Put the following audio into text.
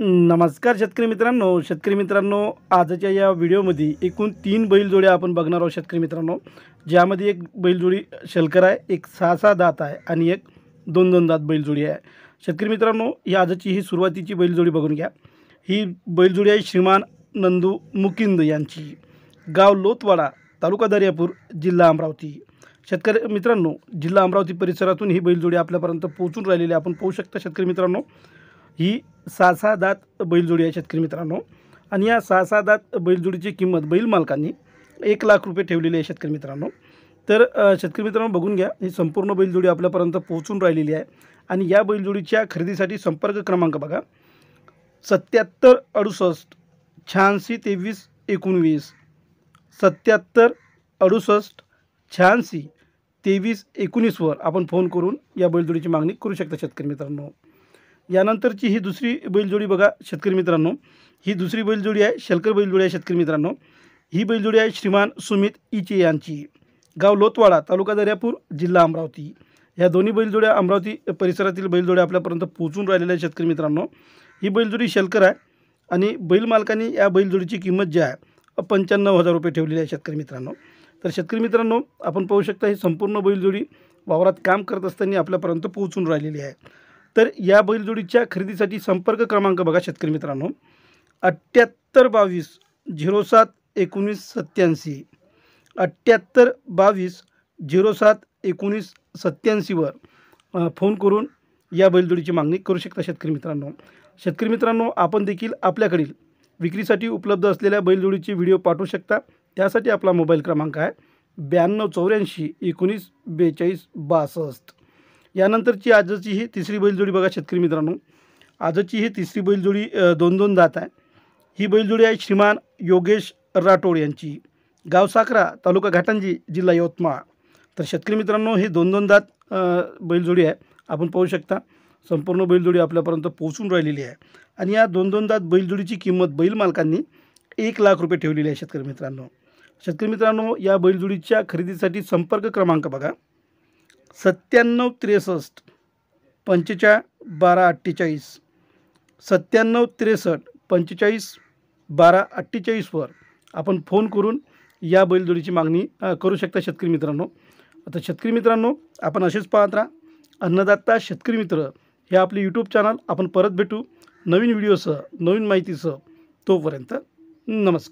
नमस्कार शेतकरी मित्रांनो शेतकरी मित्रांनो आजच्या या व्हिडिओमध्ये एकूण तीन बैलजोड्या आपण बघणार आहोत शेतकरी मित्रांनो ज्यामध्ये एक बैलजोडी शलकर आहे एक सहा सहा दात आहे आणि एक दोन दोन दात बैलजोडी आहे शेतकरी मित्रांनो ही आजची ही सुरुवातीची बैलजोडी बघून घ्या ही बैलजोडी आहे श्रीमान नंदू मुकिंद यांची गाव लोतवाडा तालुका दर्यापूर जिल्हा अमरावती शेतकरी मित्रांनो जिल्हा अमरावती परिसरातून ही बैलजोडी आपल्यापर्यंत पोहोचून राहिलेली आपण पाहू शकता शेतकरी मित्रांनो ही सहा सहा दात बैलजोडी आहे शेतकरी मित्रांनो आणि या सहा सहा दात बैलजोडीची किंमत बैल मालकांनी एक लाख रुपये ठेवलेली आहे शेतकरी मित्रांनो तर शेतकरी मित्रांनो बघून घ्या ही संपूर्ण बैलजोडी आपल्यापर्यंत पोहोचून राहिलेली आहे आणि या बैलजोडीच्या खरेदीसाठी संपर्क क्रमांक बघा सत्याहत्तर अडुसष्ट शहाऐंशी तेवीस एकोणवीस सत्याहत्तर अडुसष्ट शहाऐंशी तेवीस एकोणीसवर आपण फोन करून या बैलजोडीची मागणी करू शकता शेतकरी मित्रांनो यानंतरची ही दुसरी बैलजोडी बघा शेतकरी मित्रांनो ही दुसरी बैलजोडी आहे शेलकर बैलजोडी आहे शेतकरी मित्रांनो ही बैलजोडी आहे श्रीमान सुमित इचे यांची गाव लोतवाडा तालुका दर्यापूर जिल्हा अमरावती या दोन्ही बैलजोड्या अमरावती परिसरातील बैलजोड्या आपल्यापर्यंत पोहोचून राहिलेल्या आहेत शेतकरी मित्रांनो ही बैलजोडी शेलकर आहे आणि बैल मालकांनी या बैलजोडीची किंमत जी आहे पंच्याण्णव हजार रुपये ठेवलेली आहे शेतकरी मित्रांनो तर शेतकरी मित्रांनो आपण पाहू शकता ही संपूर्ण बैलजोडी वावरात काम करत असताना आपल्यापर्यंत पोहोचून राहिलेली आहे तर या बैलजोडीच्या खरेदीसाठी संपर्क क्रमांक बघा शेतकरी मित्रांनो अठ्ठ्याहत्तर बावीस झिरो सात एकोणीस सत्याऐंशी अठ्ठ्याहत्तर बावीस झिरो सात एकोणीस सत्याऐंशीवर फोन करून या बैलजोडीची मागणी करू शकता शेतकरी मित्रांनो शेतकरी मित्रांनो आपण देखील आपल्याकडील विक्रीसाठी उपलब्ध असलेल्या बैलजोडीचे व्हिडिओ पाठवू शकता त्यासाठी आपला मोबाईल क्रमांक आहे ब्याण्णव चौऱ्याऐंशी एकोणीस बेचाळीस बासष्ट यानंतरची आजची ही तिसरी बैलजोडी बघा शेतकरी मित्रांनो आजची ही तिसरी बैलजोडी दोन दोन जात आहे ही बैलजोडी आहे श्रीमान योगेश राठोड यांची गाव साखरा तालुका घाटांजी जिल्हा यवतमाळ तर शेतकरी मित्रांनो ही दोन दोन दात बैलजोडी आहे आपण पाहू शकता संपूर्ण बैलजोडी आपल्यापर्यंत पोहोचून राहिलेली आहे आणि या दोन दोन दात बैलजोडीची किंमत बैल मालकांनी एक लाख रुपये ठेवलेली आहे शेतकरी मित्रांनो शेतकरी मित्रांनो या बैलजोडीच्या खरेदीसाठी संपर्क क्रमांक बघा सत्त्याण्णव त्रेसष्ट पंचेचाळ बारा अठ्ठेचाळीस सत्त्याण्णव त्रेसष्ट पंचेचाळीस बारा अठ्ठेचाळीसवर आपण फोन करून या बैलजोडीची मागणी करू शकता शेतकरी मित्रांनो आता शेतकरी मित्रांनो आपण असेच पाहत राहा अन्नदाता शेतकरी मित्र हे आपले यूट्यूब चॅनल आपण परत भेटू नवीन व्हिडिओसह नवीन माहितीसह तोपर्यंत नमस्कार